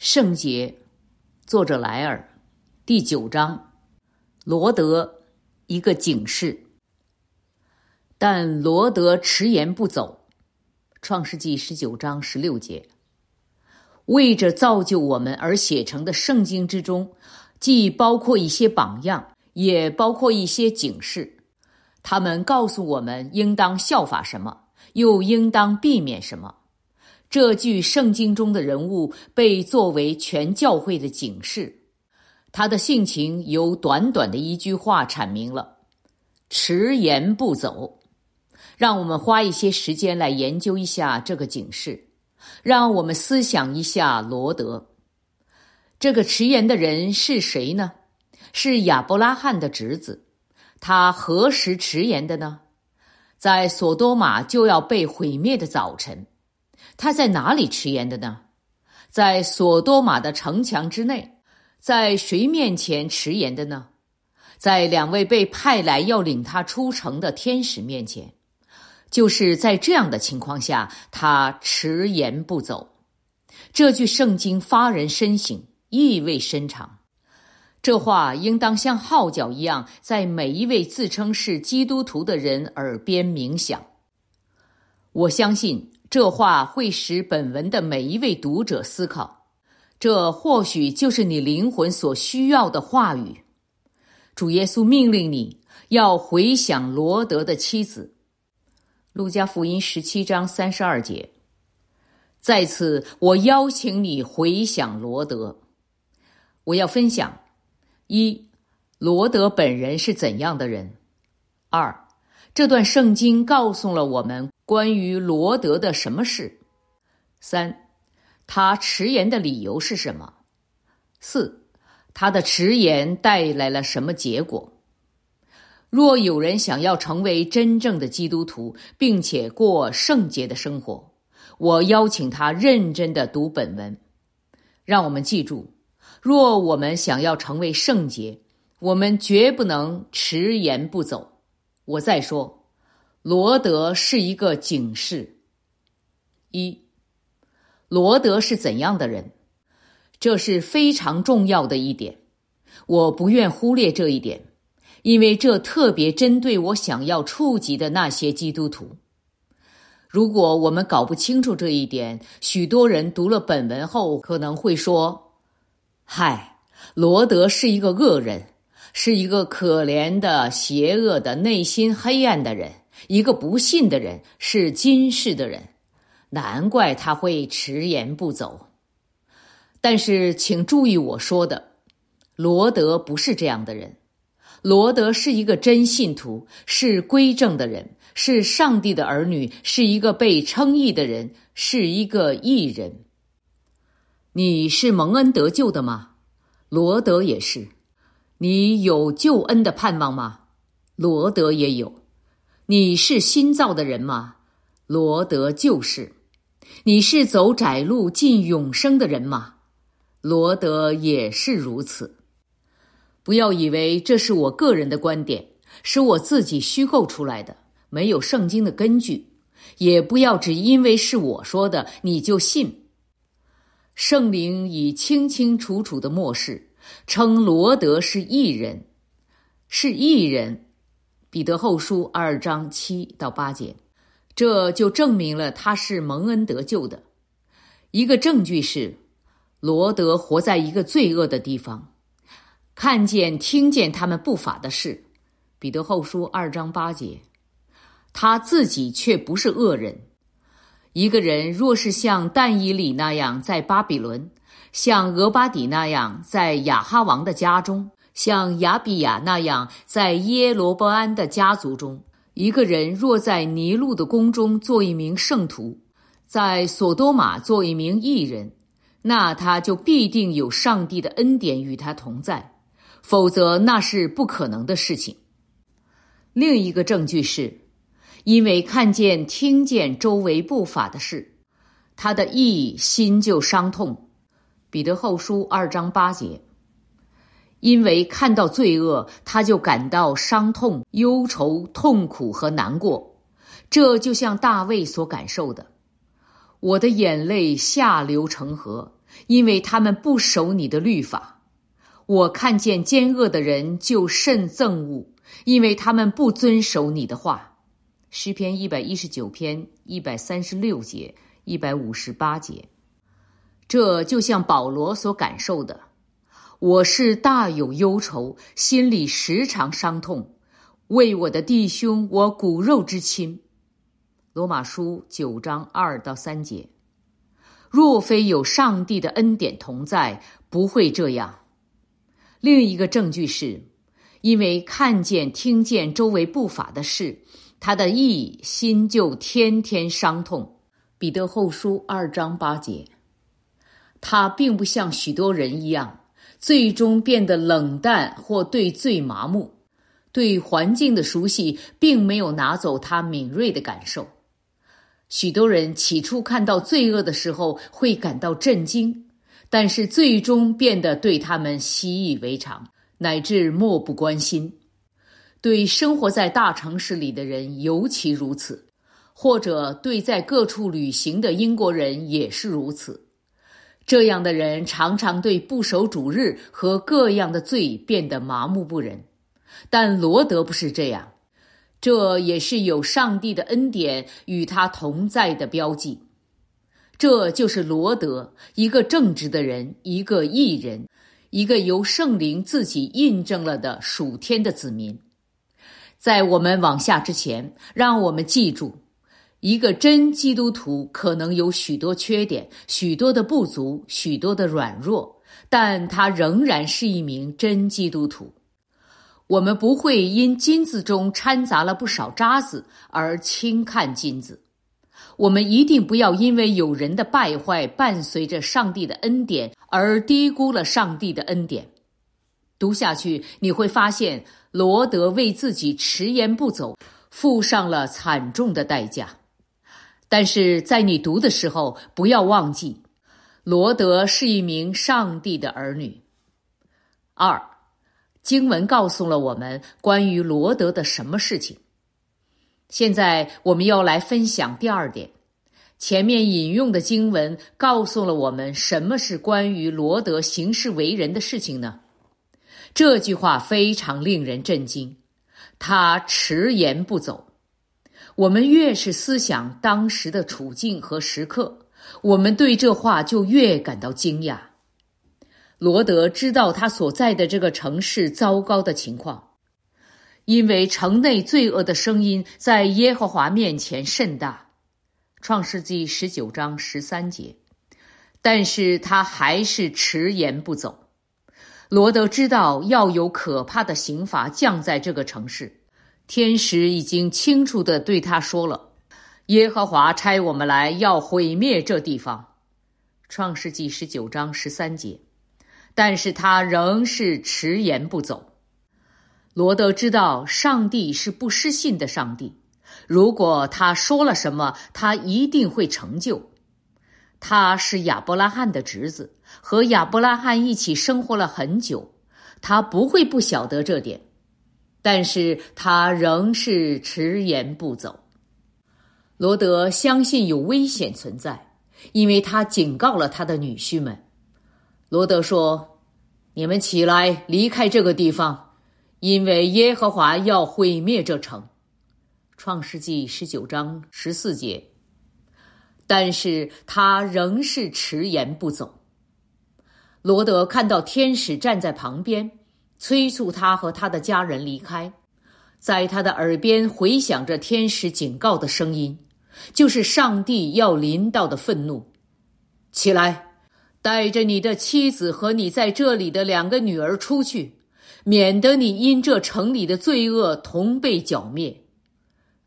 圣洁，作者莱尔，第九章，罗德一个警示。但罗德迟延不走。创世纪十九章十六节，为着造就我们而写成的圣经之中，既包括一些榜样，也包括一些警示。他们告诉我们应当效法什么，又应当避免什么。这句圣经中的人物被作为全教会的警示，他的性情由短短的一句话阐明了：迟延不走。让我们花一些时间来研究一下这个警示，让我们思想一下罗德，这个迟延的人是谁呢？是亚伯拉罕的侄子。他何时迟延的呢？在索多玛就要被毁灭的早晨。他在哪里迟延的呢？在索多玛的城墙之内。在谁面前迟延的呢？在两位被派来要领他出城的天使面前。就是在这样的情况下，他迟延不走。这句圣经发人深省，意味深长。这话应当像号角一样，在每一位自称是基督徒的人耳边鸣响。我相信。这话会使本文的每一位读者思考，这或许就是你灵魂所需要的话语。主耶稣命令你要回想罗德的妻子，《路加福音》十七章三十二节。在此，我邀请你回想罗德。我要分享：一、罗德本人是怎样的人；二、这段圣经告诉了我们。关于罗德的什么事？三，他迟延的理由是什么？四，他的迟延带来了什么结果？若有人想要成为真正的基督徒，并且过圣洁的生活，我邀请他认真的读本文。让我们记住，若我们想要成为圣洁，我们绝不能迟延不走。我再说。罗德是一个警示。一，罗德是怎样的人？这是非常重要的一点，我不愿忽略这一点，因为这特别针对我想要触及的那些基督徒。如果我们搞不清楚这一点，许多人读了本文后可能会说：“嗨，罗德是一个恶人，是一个可怜的、邪恶的、内心黑暗的人。”一个不信的人是今世的人，难怪他会迟延不走。但是请注意我说的，罗德不是这样的人。罗德是一个真信徒，是归正的人，是上帝的儿女，是一个被称义的人，是一个义人。你是蒙恩得救的吗？罗德也是。你有救恩的盼望吗？罗德也有。你是新造的人吗，罗德就是；你是走窄路进永生的人吗，罗德也是如此。不要以为这是我个人的观点，是我自己虚构出来的，没有圣经的根据；也不要只因为是我说的你就信。圣灵已清清楚楚的漠视，称罗德是异人，是异人。彼得后书二章七到八节，这就证明了他是蒙恩得救的一个证据是，罗德活在一个罪恶的地方，看见、听见他们不法的事。彼得后书二章八节，他自己却不是恶人。一个人若是像但以里那样在巴比伦，像俄巴底那样在亚哈王的家中。像雅比亚那样，在耶罗波安的家族中，一个人若在尼禄的宫中做一名圣徒，在索多玛做一名艺人，那他就必定有上帝的恩典与他同在，否则那是不可能的事情。另一个证据是，因为看见、听见周围不法的事，他的意心就伤痛。彼得后书二章八节。因为看到罪恶，他就感到伤痛、忧愁、痛苦和难过。这就像大卫所感受的：“我的眼泪下流成河，因为他们不守你的律法。我看见奸恶的人就甚憎恶，因为他们不遵守你的话。”诗篇一百一十九篇一百三十六节一百五十八节。这就像保罗所感受的。我是大有忧愁，心里时常伤痛，为我的弟兄，我骨肉之亲。罗马书九章二到三节，若非有上帝的恩典同在，不会这样。另一个证据是，因为看见、听见周围不法的事，他的意心就天天伤痛。彼得后书二章八节，他并不像许多人一样。最终变得冷淡或对罪麻木，对环境的熟悉并没有拿走他敏锐的感受。许多人起初看到罪恶的时候会感到震惊，但是最终变得对他们习以为常，乃至漠不关心。对生活在大城市里的人尤其如此，或者对在各处旅行的英国人也是如此。这样的人常常对不守主日和各样的罪变得麻木不仁，但罗德不是这样，这也是有上帝的恩典与他同在的标记。这就是罗德，一个正直的人，一个义人，一个由圣灵自己印证了的属天的子民。在我们往下之前，让我们记住。一个真基督徒可能有许多缺点、许多的不足、许多的软弱，但他仍然是一名真基督徒。我们不会因金子中掺杂了不少渣子而轻看金子，我们一定不要因为有人的败坏伴随着上帝的恩典而低估了上帝的恩典。读下去，你会发现罗德为自己迟延不走付上了惨重的代价。但是在你读的时候，不要忘记，罗德是一名上帝的儿女。二，经文告诉了我们关于罗德的什么事情？现在我们要来分享第二点。前面引用的经文告诉了我们什么是关于罗德行事为人的事情呢？这句话非常令人震惊，他迟延不走。我们越是思想当时的处境和时刻，我们对这话就越感到惊讶。罗德知道他所在的这个城市糟糕的情况，因为城内罪恶的声音在耶和华面前甚大，《创世纪十九章十三节。但是他还是迟延不走。罗德知道要有可怕的刑罚降在这个城市。天使已经清楚的对他说了：“耶和华差我们来，要毁灭这地方。”创世纪十九章十三节。但是他仍是迟延不走。罗德知道上帝是不失信的上帝，如果他说了什么，他一定会成就。他是亚伯拉罕的侄子，和亚伯拉罕一起生活了很久，他不会不晓得这点。但是他仍是迟延不走。罗德相信有危险存在，因为他警告了他的女婿们。罗德说：“你们起来离开这个地方，因为耶和华要毁灭这城。”创世纪十九章十四节。但是他仍是迟延不走。罗德看到天使站在旁边。催促他和他的家人离开，在他的耳边回响着天使警告的声音，就是上帝要临到的愤怒。起来，带着你的妻子和你在这里的两个女儿出去，免得你因这城里的罪恶同被剿灭。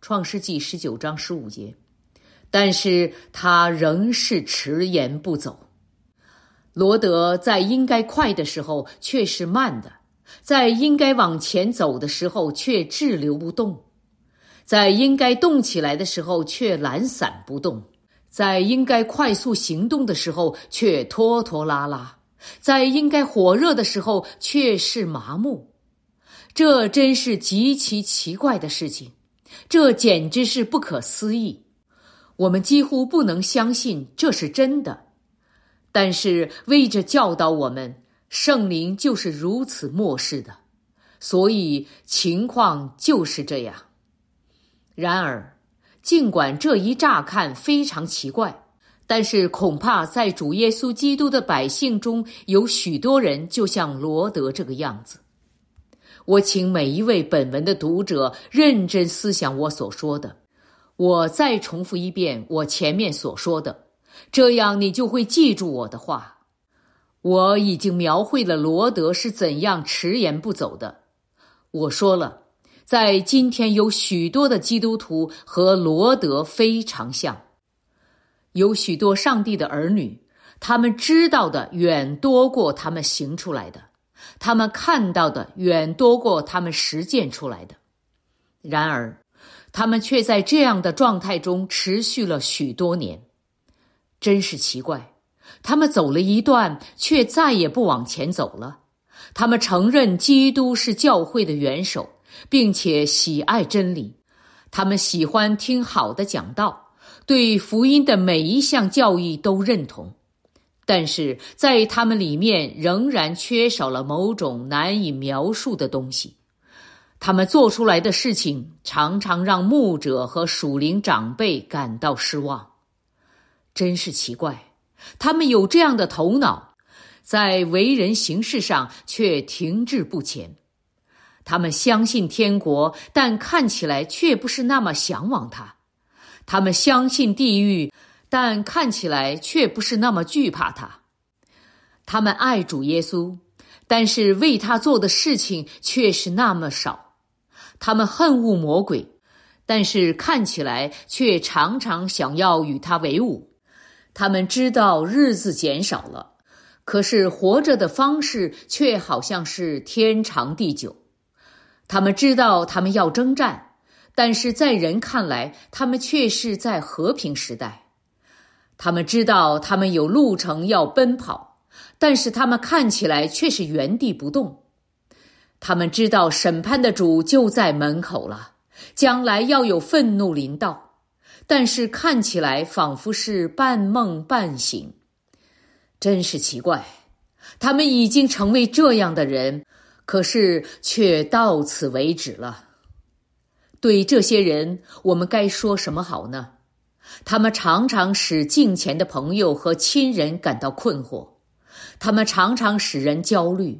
创世纪十九章十五节。但是他仍是迟延不走。罗德在应该快的时候却是慢的。在应该往前走的时候却滞留不动，在应该动起来的时候却懒散不动，在应该快速行动的时候却拖拖拉拉，在应该火热的时候却是麻木。这真是极其奇怪的事情，这简直是不可思议，我们几乎不能相信这是真的。但是为着教导我们。圣灵就是如此漠视的，所以情况就是这样。然而，尽管这一乍看非常奇怪，但是恐怕在主耶稣基督的百姓中有许多人就像罗德这个样子。我请每一位本文的读者认真思想我所说的。我再重复一遍我前面所说的，这样你就会记住我的话。我已经描绘了罗德是怎样迟延不走的。我说了，在今天有许多的基督徒和罗德非常像，有许多上帝的儿女，他们知道的远多过他们行出来的，他们看到的远多过他们实践出来的。然而，他们却在这样的状态中持续了许多年，真是奇怪。他们走了一段，却再也不往前走了。他们承认基督是教会的元首，并且喜爱真理。他们喜欢听好的讲道，对福音的每一项教义都认同。但是在他们里面，仍然缺少了某种难以描述的东西。他们做出来的事情，常常让牧者和属灵长辈感到失望。真是奇怪。他们有这样的头脑，在为人行事上却停滞不前。他们相信天国，但看起来却不是那么向往它；他们相信地狱，但看起来却不是那么惧怕它。他们爱主耶稣，但是为他做的事情却是那么少；他们恨恶魔鬼，但是看起来却常常想要与他为伍。他们知道日子减少了，可是活着的方式却好像是天长地久。他们知道他们要征战，但是在人看来，他们却是在和平时代。他们知道他们有路程要奔跑，但是他们看起来却是原地不动。他们知道审判的主就在门口了，将来要有愤怒临到。但是看起来仿佛是半梦半醒，真是奇怪。他们已经成为这样的人，可是却到此为止了。对这些人，我们该说什么好呢？他们常常使镜前的朋友和亲人感到困惑，他们常常使人焦虑，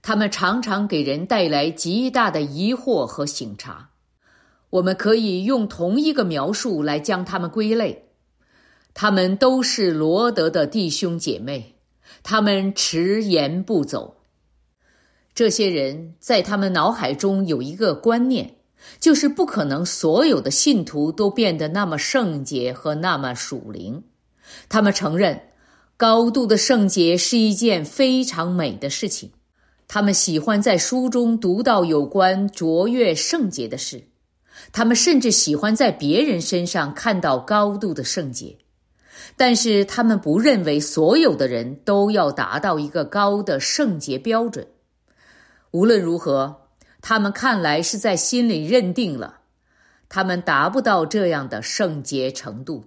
他们常常给人带来极大的疑惑和醒察。我们可以用同一个描述来将他们归类，他们都是罗德的弟兄姐妹。他们迟延不走。这些人在他们脑海中有一个观念，就是不可能所有的信徒都变得那么圣洁和那么属灵。他们承认，高度的圣洁是一件非常美的事情。他们喜欢在书中读到有关卓越圣洁的事。他们甚至喜欢在别人身上看到高度的圣洁，但是他们不认为所有的人都要达到一个高的圣洁标准。无论如何，他们看来是在心里认定了，他们达不到这样的圣洁程度。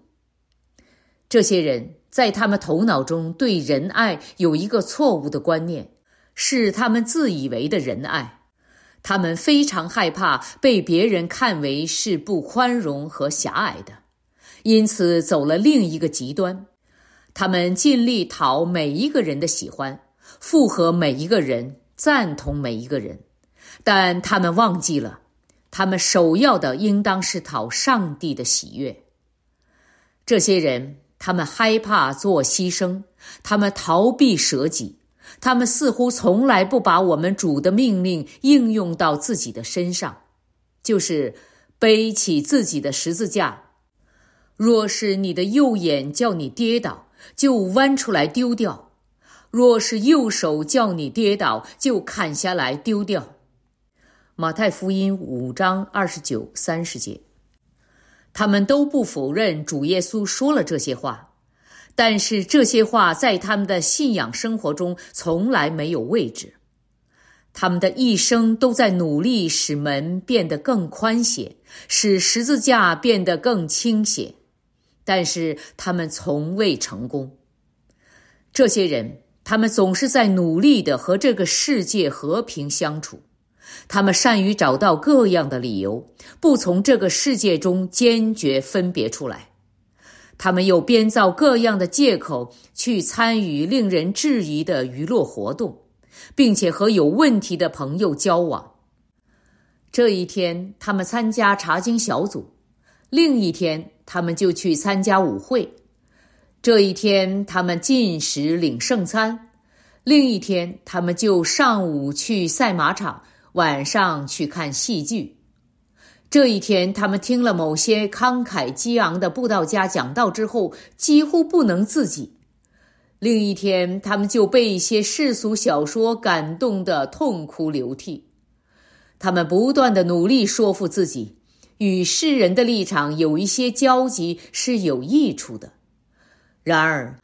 这些人在他们头脑中对仁爱有一个错误的观念，是他们自以为的仁爱。他们非常害怕被别人看为是不宽容和狭隘的，因此走了另一个极端。他们尽力讨每一个人的喜欢，附和每一个人，赞同每一个人，但他们忘记了，他们首要的应当是讨上帝的喜悦。这些人，他们害怕做牺牲，他们逃避舍己。他们似乎从来不把我们主的命令应用到自己的身上，就是背起自己的十字架。若是你的右眼叫你跌倒，就弯出来丢掉；若是右手叫你跌倒，就砍下来丢掉。马太福音五章二十九三十节，他们都不否认主耶稣说了这些话。但是这些话在他们的信仰生活中从来没有位置。他们的一生都在努力使门变得更宽些，使十字架变得更倾斜，但是他们从未成功。这些人，他们总是在努力的和这个世界和平相处。他们善于找到各样的理由，不从这个世界中坚决分别出来。他们又编造各样的借口去参与令人质疑的娱乐活动，并且和有问题的朋友交往。这一天，他们参加茶经小组；另一天，他们就去参加舞会。这一天，他们进食领圣餐；另一天，他们就上午去赛马场，晚上去看戏剧。这一天，他们听了某些慷慨激昂的布道家讲道之后，几乎不能自己；另一天，他们就被一些世俗小说感动得痛哭流涕。他们不断的努力说服自己，与世人的立场有一些交集是有益处的。然而，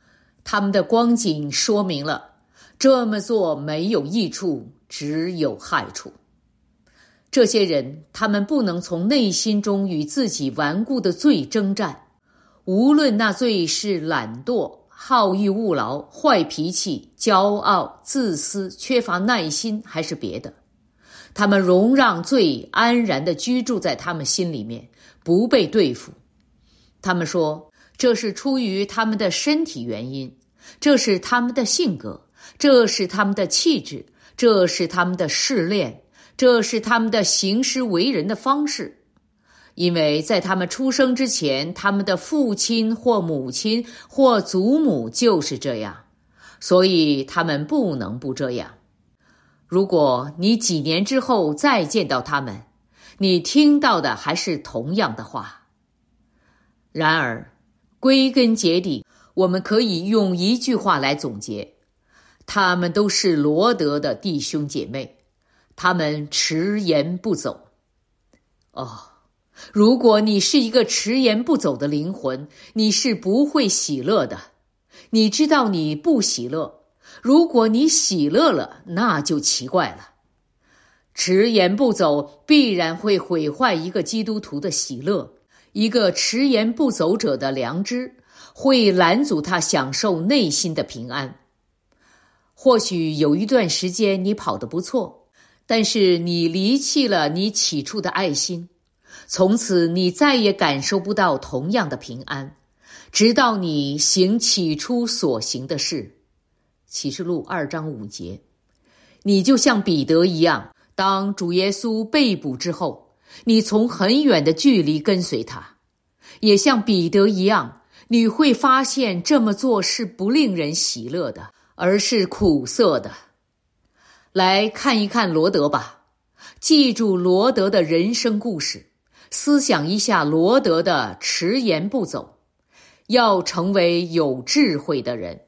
他们的光景说明了这么做没有益处，只有害处。这些人，他们不能从内心中与自己顽固的罪征战，无论那罪是懒惰、好逸恶劳、坏脾气、骄傲、自私、缺乏耐心还是别的，他们容让罪安然的居住在他们心里面，不被对付。他们说，这是出于他们的身体原因，这是他们的性格，这是他们的气质，这是他们的试炼。这是他们的行事为人的方式，因为在他们出生之前，他们的父亲或母亲或祖母就是这样，所以他们不能不这样。如果你几年之后再见到他们，你听到的还是同样的话。然而，归根结底，我们可以用一句话来总结：他们都是罗德的弟兄姐妹。他们迟延不走。哦，如果你是一个迟延不走的灵魂，你是不会喜乐的。你知道你不喜乐。如果你喜乐了，那就奇怪了。迟延不走必然会毁坏一个基督徒的喜乐，一个迟延不走者的良知会拦阻他享受内心的平安。或许有一段时间你跑得不错。但是你离弃了你起初的爱心，从此你再也感受不到同样的平安，直到你行起初所行的事。启示录二章五节，你就像彼得一样，当主耶稣被捕之后，你从很远的距离跟随他，也像彼得一样，你会发现这么做是不令人喜乐的，而是苦涩的。来看一看罗德吧，记住罗德的人生故事，思想一下罗德的迟延不走，要成为有智慧的人。